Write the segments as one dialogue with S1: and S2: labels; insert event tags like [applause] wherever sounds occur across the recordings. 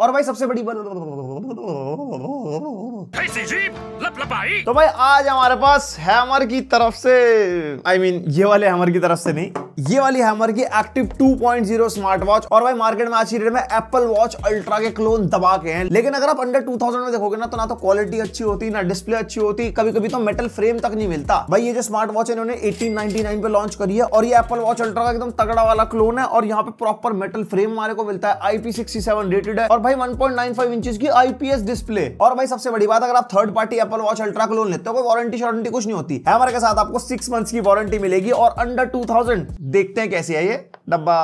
S1: और भाई सबसे बड़ी बात तो भाई आज हमारे पास हैमर की तरफ से आई I मीन mean, ये वाले हैमर की तरफ से नहीं ये वाली हैमर की एक्टिव 2.0 स्मार्ट वॉच और भाई मार्केट में आज की डेट में एप्पल वॉच अल्ट्रा के क्लोन दबा के हैं लेकिन अगर आप अंडर 2000 में देखोगे ना तो ना तो क्वालिटी अच्छी होती ना डिस्प्ले अच्छी होती कभी कभी तो मेटल फ्रेम तक नहीं मिलता भाई ये जो स्मार्ट वॉच इन्होंने एटीन पे लॉन्च करी है और ये एप्पल वॉच अल्ट्रा का एकदम तगड़ा वाला क्लोन है और यहाँ पे प्रॉपर मेटल फ्रेम हमारे को मिलता है आईपी रेटेड है और भाई 1.95 इंचेस की आईपीएस डिस्प्ले और भाई सबसे बड़ी बात अगर आप third party Apple watch ultra को लोन लेते हो कोई वारंटी शॉरंटी कुछ नहीं होती है हमारे साथ आपको सिक्स मंथ्स की वारंटी मिलेगी और अंडर टू देखते हैं कैसी है ये डब्बा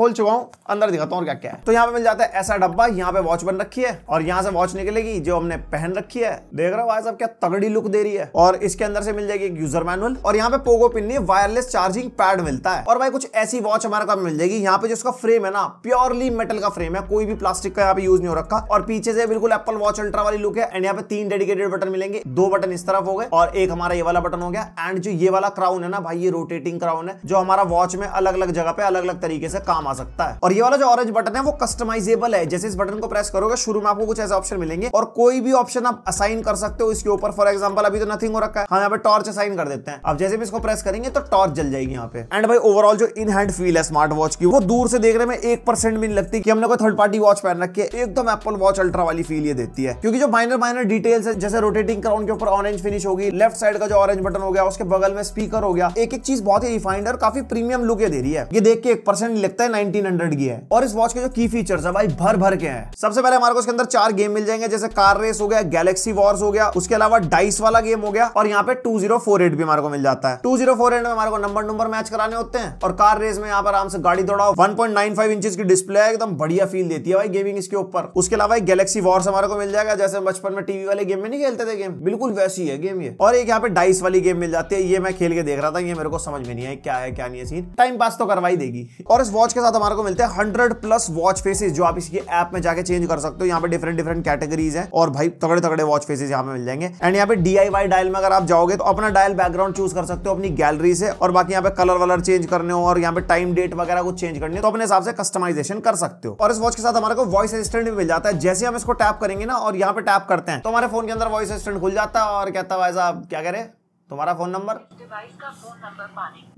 S1: खोल चुका हूँ अंदर दिखाता हूँ क्या क्या है तो यहाँ पे मिल जाता है ऐसा डब्बा यहाँ पे वॉच बन रखी है और यहाँ से वॉच निकलेगी जो हमने पहन रखी है देख रहा हो भाई साहब क्या तगड़ी लुक दे रही है और इसके अंदर से मिल जाएगी एक यूजर मैनुअल और यहाँ पे पोगो पिन नहीं वायरलेस चार्जिंग पैड मिलता है और भाई कुछ ऐसी वॉच हमारे को मिल जाएगी यहाँ पे जो उसका फ्रेम है ना प्योरली मेटल का फ्रेम है कोई भी प्लास्टिक का यहाँ पे यूज नहीं हो रखा और पीछे से बिल्कुल एप्पल वॉच अल्ट्रा वाली लुक है एंड यहाँ पे तीन डेडिकेटेड बटन मिलेंगे दो बटन इस तरफ हो गए और एक हमारा ये वाला बटन हो गया एंड जो ये वाला क्राउन है ना भाई ये रोटेटिंग क्राउन है जो हमारा वॉच में अलग अलग जगह पे अलग अलग तरीके से काम आ सकता है और ये वाला जो ऑरेंज बटन है वो कस्टमाइजेबल है जैसे इस बटन को प्रेस करोगे शुरू में आपको कुछ ऐसे ऑप्शन मिलेंगे और कोई भी ऑप्शन आप असाइन कर सकते हो इसके ऊपर फॉर एग्जाम्पल अभी तो नथिंग हो रखा है हम हाँ, यहाँ पे टॉर्च असाइन कर देते हैं अब जैसे भी इसको प्रेस करेंगे तो टॉर्च जल जाएगी यहाँ पे एंड भाई ओवरऑल जो इन हैंड फील है स्मार्ट वॉच की वो दूर से देखने में एक परसेंट भी नहीं लगती कि हमने कोई थर्ड पार्टी वॉच पहन रखी है एकदम एप्पल वॉच अल्ट्रा वाली फील ये देती है क्योंकि जो माइनर माइनर डिटेल्स है जैसे रोटेटिंग क्राउन के ऊपर ऑरेंज फिनिश होगी लेफ्ट साइड का जो ऑरेंज बटन हो गया उसके बगल में स्पीकर हो गया एक एक चीज बहुत ही रिफाइंड और काफी प्रीमियम लुक ये दे रही है ये देख के एक परसेंट लगता है 1900 की है और इस वॉच के जो की फीचर्स है भाई भर भर के हैं सबसे पहले हमारे को इसके अंदर चार गेम मिल जाएंगे जैसे कार रेस हो गया गैलेक्सी वॉर्स हो गया उसके अलावा डाइस वाला गेम हो गया और यहाँ पे टू भी हमारे को मिल जाता है टू में हमारे को नंबर नंबर मैच कराने होते हैं और कार रेस में यहाँ पर आराम से गाड़ी दौड़ाओ वन पॉइंट की डिस्प्ले है एकदम बढ़िया फील देती है भाई गेमिंग इसके ऊपर उसके अलावा गैलेक्सी वॉर्स हमारे को मिल जाएगा जैसे बचपन में टीवी वाले गेम में नहीं खेलते थे गेम बिल्कुल वैसी है गेम ये और एक यहाँ पे डाइस वाली गेम मिल जाती है ये मैं खेल के देख रहा था ये मेरे को समझ में नहीं है क्या है क्या नहीं है सीन टाइम पास तो करवाई देगी और इस वॉच के इसके साथ हमारे को मिलते हैं हंड्रेड प्लस वॉच फेसेस जो आप इसके ऐप में जाकर चेंज कर सकते हो यहाँ पे डिफरेंट डिफरेंट कैटेगरीज है और भाई तगड़े तगड़े वॉच फेसेस यहाँ पे मिल जाएंगे एंड यहाँ पे डीआईवाई डायल में अगर आप जाओगे तो अपना डायल बैकग्राउंड चूज कर सकते हो अपनी गैलरी से और बाकी यहाँ पे कलर वलर चेंज करने हो और यहाँ पे टाइम डेट वगैरह कुछ चेंज करने तो अपने हिसाब से कस्टमाइजेशन कर सकते हो और इस वॉच के साथ हमारे को वॉइस असिस्टेंट भी मिल जाता है जैसे हम इसको टैप करेंगे ना और यहाँ पे टैप करते हैं तो हमारे फोन के अंदर वॉइस असिस्टेंट खुल जाता है और कहता है भाई साहब क्या कह रहे तुम्हारा फोन नंबर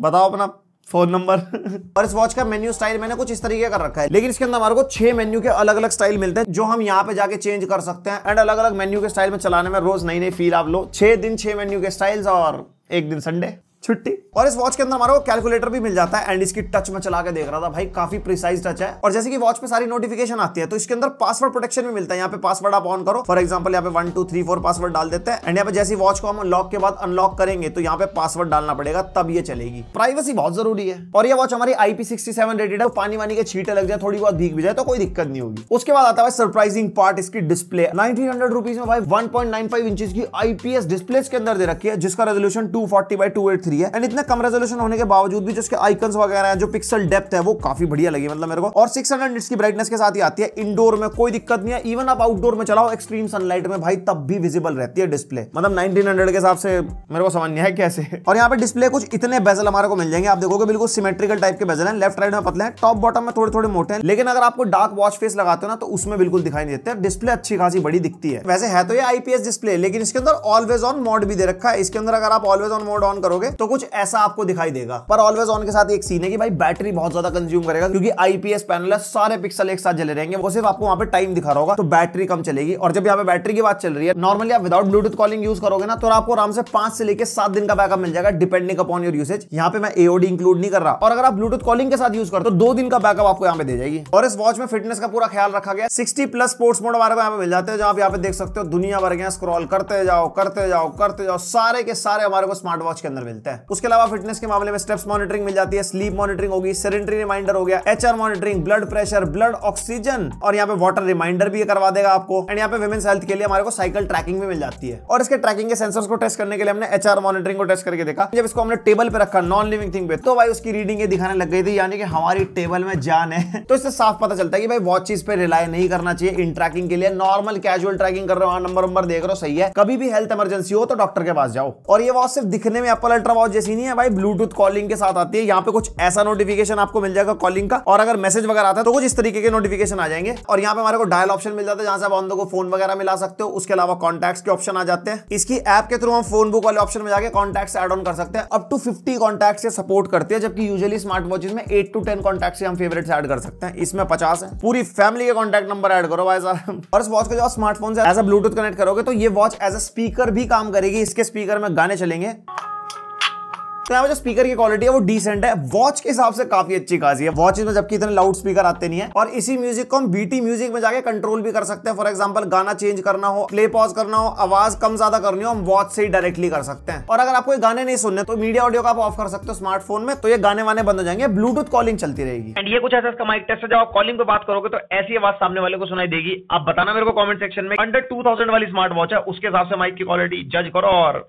S1: बताओ अपना फोन नंबर और इस वॉच का मेन्यू स्टाइल मैंने कुछ इस तरीके का रखा है लेकिन इसके अंदर हमारे को छह मेन्यू के अलग अलग स्टाइल मिलते हैं जो हम यहाँ पे जाके चेंज कर सकते हैं एंड अलग अलग मेन्यू के स्टाइल में चलाने में रोज नई नई फील आप लो छह दिन छह मेन्यू के स्टाइल्स और एक दिन संडे छुट्टी और इस वॉच के अंदर हमारा कैलकुलेटर भी मिल जाता है एंड इसकी टच में चला के देख रहा था भाई काफी प्रिसाइज टच है और जैसे कि वॉच पे सारी नोटिफिकेशन आती है तो इसके अंदर पासवर्ड प्रोटेक्शन भी मिलता है यहाँ पे पासवर्ड आप ऑन करो फॉर एग्जाम्पल यहाँ पे one two three four password डाल देते हैं एंड यहाँ पे जैसी वॉच को हम लॉक के बाद अनलॉक करेंगे तो यहाँ पे पासवर्ड डालना पड़ेगा तब ये चलेगी प्राइवेसी बहुत जरूरी है और ये वॉच हमारी आईपी रेटेड है पानी वानी के छीटे लग जाए थोड़ी बहुत भीग भी जाए तो कोई दिक्कत नहीं होगी उसके बाद आता है सरप्राइजिंग पार्ट इसकी डिस्प्ले नाइनटीन हंड्रेड रुपीज में भाई one point nine five inch की आईपीएस डिस्प्ले के अंदर दे रखी है जिसका resolution two forty by two eight three three है एंड इतना कम रेजोल्यूशन होने के बावजूद भी जो इसके आइकन्स वगैरह है जो पिक्सल डेप्थ है वो काफी बढ़िया लगी मतलब मेरे को और सिक्स हंड्रेड की ब्राइटनेस के साथ ही आती है इंडोर में कोई दिक्कत नहीं है इवन आप आउटडोर में चलाओ एक्सट्रीम सनलाइट में भाई तब भी विजिबल रहती है डिस्प्ले मतलब नाइनटीन के हिसाब से मेरे को समझ नहीं है कैसे और यहाँ पे डिस्प्ले कुछ इतने बेजल हमारे को मिल जाएंगे आप देखोगे बिल्कुल सिमेट्रिकल टाइप के बेजल है लेफ्ट राइट में पतले हैं टॉप बॉटम में थोड़े थोड़े मोटे हैं लेकिन अगर आपको डार्क वॉच फेस लगाते हो ना तो उसमें बिल्कुल दिखाई नहीं देते डिस्प्ले अच्छी खासी बड़ी दिखती है वैसे है तो ये आईपीएस डिस्प्ले लेकिन इसके अंदर ऑलवेज ऑन मोड भी दे रखा है इसके अंदर अगर आप ऑलवेज ऑन मोड ऑन करोगे तो कुछ ऐसा आपको दिखाई देगा पर ऑलवेज ऑन के साथ एक सीन है कि भाई बैटरी बहुत ज्यादा कंज्यूम करेगा क्योंकि आईपीएस पैनल है सारे पिक्सल एक साथ जले रहेंगे वो सिर्फ आपको वहां पर टाइम दिखा रहा होगा तो बैटरी कम चलेगी और जब यहाँ पे बैटरी की बात चल रही है नॉर्मली आप विदाउट ब्लूटूथ कॉलिंग यूज करोगे ना तो आपको आराम से पांच से लेकर सात दिन का बैकअप मिल जाएगा डिपेंडिंग अपॉन योर यूसेज यहाँ पे मैं एओडी इंक्लूड नहीं कर रहा और अगर आप ब्लूटूथ कॉलिंग के साथ यूज करो तो दो दिन का बैकअप आपको यहाँ पे दे जाएगी और इस वॉच में फिटनेस का पूरा ख्याल रखा गया सिक्सटी प्लस स्पोर्ट्स मोड हमारे यहाँ पे मिल जाते हैं जो आप यहाँ पे देख सकते हो दुनिया भर के स्क्रॉल करते जाओ करते जाओ करते जाओ सारे के सारे हमारे को स्मार्ट वॉच के अंदर मिलते हैं है उसके अलावा फिटनेस के मामले में स्टेप्स मॉनिटरिंग मिल जाती है स्लीप मॉनिटरिंग होगी सेरेंट्री रिमाइंडर हो गया HR monitoring blood pressure blood oxygen और यहाँ पे वाटर रिमाइंडर भी करवा देगा आपको एंड यहाँ पे वुमेन्स हेल्थ के लिए हमारे को साइकिल ट्रैकिंग भी मिल जाती है और इसके ट्रैकिंग के सेंसर्स को टेस्ट करने के लिए हमने एच मॉनिटरिंग को टेस्ट करके देखा जब इसको हमने टेबल पर रखा नॉन लिविंग थिंग पे तो भाई उसकी रीडिंग ये दिखाने लग गई थी यानी कि हमारी टेबल में जान है [laughs] तो इससे साफ पता चलता है कि भाई वॉचेस पे रिलाय नहीं करना चाहिए इन ट्रैकिंग के लिए नॉर्मल कैजुअल ट्रैकिंग कर रहे हो नंबर नंबर देख रहे हो सही है कभी भी हेल्थ इमरजेंसी हो तो डॉक्टर के पास जाओ और ये वॉच सिर्फ दिखने में अपल अल्ट्रा वॉच जैसी नहीं है भाई ब्लूटूथ कॉलिंग के साथ आती है यहाँ पे कुछ ऐसा नोटिफिकेशन आपको मिल जाएगा कॉलिंग का और अगर मैसेज वगैरह आता है तो कुछ इस तरीके के नोटिफिकेशन आ जाएंगे और यहाँ पे हमारे को डायल ऑप्शन मिल जाता है जहां से आप बंदों को फोन वगैरह मिला सकते हो उसके अलावा कॉन्टैक्ट के ऑप्शन आ जाते हैं इसकी ऐप के थ्रू हम फोन बुक वाले ऑप्शन में जाकर कॉन्टैक्ट एड ऑन कर सकते हैं up to fifty contact support करती है जबकि यूजली स्मार्ट वॉचेज में एट टू टेन कॉन्टैक्ट हम फेवरेट एड कर सकते हैं इसमें पचास है पूरी फैमिली के कॉन्टैक्ट नंबर एड करो भाई साहब [laughs] और इस वॉच को जो स्मार्टफोन से एज अ ब्लूटूथ कनेक्ट करोगे तो ये वॉच एज अ स्पीकर भी काम करेगी इसके स्पीकर में गाने चलेंगे तो यहाँ जो स्पीकर की क्वालिटी है वो डिसेंट है वॉच के हिसाब से काफी अच्छी खासी है वॉच में जबकि इतने लाउड स्पीकर आते नहीं है और इसी म्यूजिक को हम बीटी म्यूजिक में जाके कंट्रोल भी कर सकते हैं फॉर एग्जाम्पल गाना चेंज करना हो प्ले पॉज करना हो आवाज कम ज्यादा करनी हो हम वॉच से ही डायरेक्टली कर सकते हैं और अगर आपको गाने नहीं सुनने तो मीडिया ऑडियो का आप ऑफ कर सकते हो स्मार्टफोन में तो ये गाने वाने बंद हो जाएंगे ब्लूटूथ कॉलिंग चलती रहेगी एंड ये कुछ ऐसा इसका माइक टेस्ट है जब आप कॉलिंग पे बात करोगे तो ऐसी आवाज सामने वाले को सुनाई देगी आप बताना मेरे को कॉमेंट सेक्शन में अंडर टू वाली स्मार्ट वॉच है उसके हिसाब से माइक की क्वालिटी जज करो और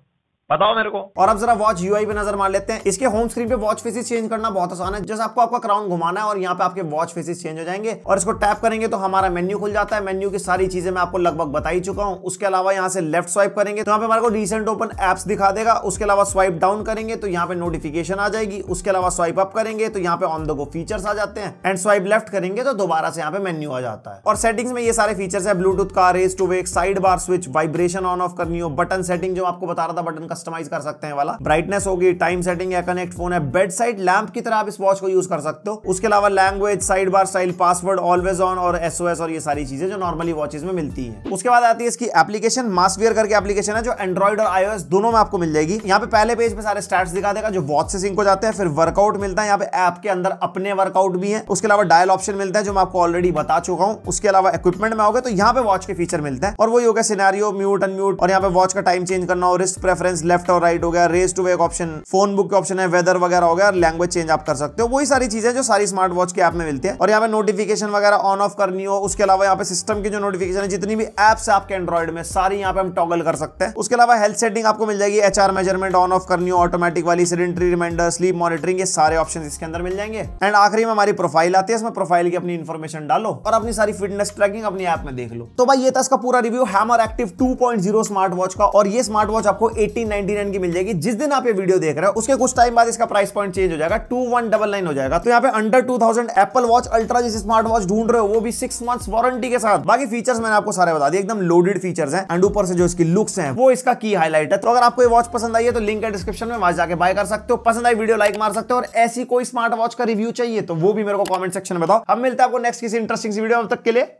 S1: बताओ मेरे को और अब जरा वॉच यूआई पे नजर मार लेते हैं इसके होम स्क्रीन पे वॉच फेसिस चेंज करना बहुत आसान है जैसे आपको आपका क्राउन घुमाना है और यहाँ पे आपके वॉच फेसिस चेंज हो जाएंगे और इसको टैप करेंगे तो हमारा मेन्यू खुल जाता है मेन्यू की सारी चीजें मैं आपको लगभग बता ही चुका हूँ उसके अलावा यहाँ से लेफ्ट स्वाइप करेंगे तो यहाँ पे हमारे को रिसेंट ओपन एप्स दिखा देगा उसके अलावा स्वाइप डाउन करेंगे तो यहाँ पे नोटिफिकेशन आ जाएगी उसके अलावा स्वाइप अप करेंगे तो यहाँ पे ऑन द गो फीचर्स आ जाते हैं एंड स्वाइप लेफ्ट करेंगे तो दोबारा से यहाँ पे मेन्यू आ जाता है और सेटिंग्स में ये सारे फीचर्स है ब्लूटूथ का raise to wake side bar switch vibration on off करनी हो बटन सेटिंग जो आपको बता रहा था बटन कस्टमाइज कर सकते हैं वाला ब्राइटनेस होगी टाइम सेटिंग या कनेक्ट फोन है बेड साइड लैंप की तरह आप इस वॉच को यूज कर सकते हो उसके अलावा language side bar style password always on और एसओएस और ये सारी चीजें जो नॉर्मली वॉचेज में मिलती है उसके बाद आती है इसकी एप्लीकेशन मास्वियर करके एप्लीकेशन है जो एंड्रॉइड और आईओएस दोनों में आपको मिल जाएगी यहाँ पे पहले पेज पे सारे स्टार्ट दिखा देगा जो वॉच से सिंक हो जाते हैं फिर वर्कआउट मिलता है यहाँ पे ऐप के अंदर अपने वर्कआउट भी है उसके अलावा डायल ऑप्शन मिलता है जो मैं आपको ऑलरेडी बता चुका हूँ उसके अलावा इक्विपमेंट में आओगे तो यहाँ पे वॉच के फीचर मिलते हैं और वही हो सिनारियो म्यूट अनम्यूट और यहाँ पे वॉच का टाइम चेंज करना हो रिस्क प्रेफरेंस लेफ्ट और राइट हो गया raise to wake option phone book के ऑप्शन है वेदर वगैरह हो गया और लैंग्वेज चेंज आप कर सकते हो वही सारी चीजें जो सारी स्मार्ट वॉच के ऐप में मिलती है और यहाँ पे नोटिफिकेशन वगैरह ऑन ऑफ करनी हो उसके अलावा यहाँ पे सिस्टम की जो नोटिफिकेशन है जितनी भी एप्स है आपके एंड्रॉइड में सारी यहाँ पे हम टॉगल कर सकते हैं उसके अलावा हेल्थ सेटिंग आपको मिल जाएगी एच मेजरमेंट ऑन ऑफ करनी हो ऑटोमेटिक वाली सिलेंट्री रिमाइंडर स्लीप मॉनिटरिंग ये सारे ऑप्शन इसके अंदर मिल जाएंगे एंड आखिरी में हमारी प्रोफाइल आती है इसमें प्रोफाइल की अपनी इन्फॉर्मेशन डालो और अपनी सारी फिटनेस ट्रैकिंग अपनी ऐप में देख लो तो भाई ये था इसका पूरा review Hammer Active two smart watch का और ये स्मार्ट वॉच आपको एटी नाइनटी की मिल जाएगी जिस दिन आप ये वीडियो देख रहे हो उसके कुछ टाइम बाद इसका प्राइस पॉइंट चेंज हो जाएगा टू वन डबल नाइन हो जाएगा तो यहाँ पे under two thousand Apple watch Ultra जिस स्मार्ट वॉच ढूंढ रहे हो वो भी सिक्स मंथ्स वारंटी के साथ बाकी फीचर्स मैंने आपको सारे बता दिए एकदम लोडेड फीचर्स हैं एंड ऊपर से जो इसकी लुक्स हैं वो इसका की हाईलाइट है तो अगर आपको ये वॉच पसंद आई है तो लिंक है डिस्क्रिप्शन में वहां जाकर बाय कर सकते हो पसंद आई वीडियो लाइक मार सकते हो और ऐसी कोई स्मार्ट वॉच का रिव्यू चाहिए तो वो भी मेरे को कॉमेंट सेक्शन में बताओ हम मिलते हैं आपको नेक्स्ट किसी इंटरेस्टिंग वीडियो तक के लिए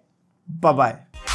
S1: बाय